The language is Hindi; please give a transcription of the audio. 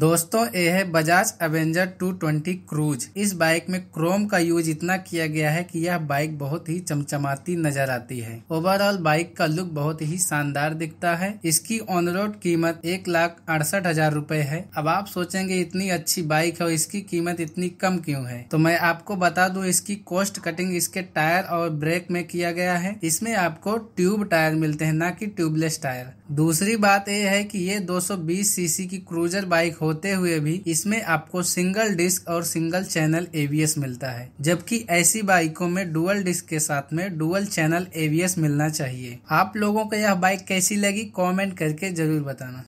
दोस्तों ये है बजाज एवेंजर 220 क्रूज इस बाइक में क्रोम का यूज इतना किया गया है कि यह बाइक बहुत ही चमचमाती नजर आती है ओवरऑल बाइक का लुक बहुत ही शानदार दिखता है इसकी ऑन रोड कीमत एक लाख अड़सठ हजार रूपए है अब आप सोचेंगे इतनी अच्छी बाइक है और इसकी कीमत इतनी कम क्यों है तो मैं आपको बता दू इसकी कॉस्ट कटिंग इसके टायर और ब्रेक में किया गया है इसमें आपको ट्यूब टायर मिलते हैं न की ट्यूबलेस टायर दूसरी बात यह है कि ये 220 सीसी की क्रूजर बाइक होते हुए भी इसमें आपको सिंगल डिस्क और सिंगल चैनल एवीएस मिलता है जबकि ऐसी बाइकों में डुअल डिस्क के साथ में डुअल चैनल एवीएस मिलना चाहिए आप लोगों को यह बाइक कैसी लगी कमेंट करके जरूर बताना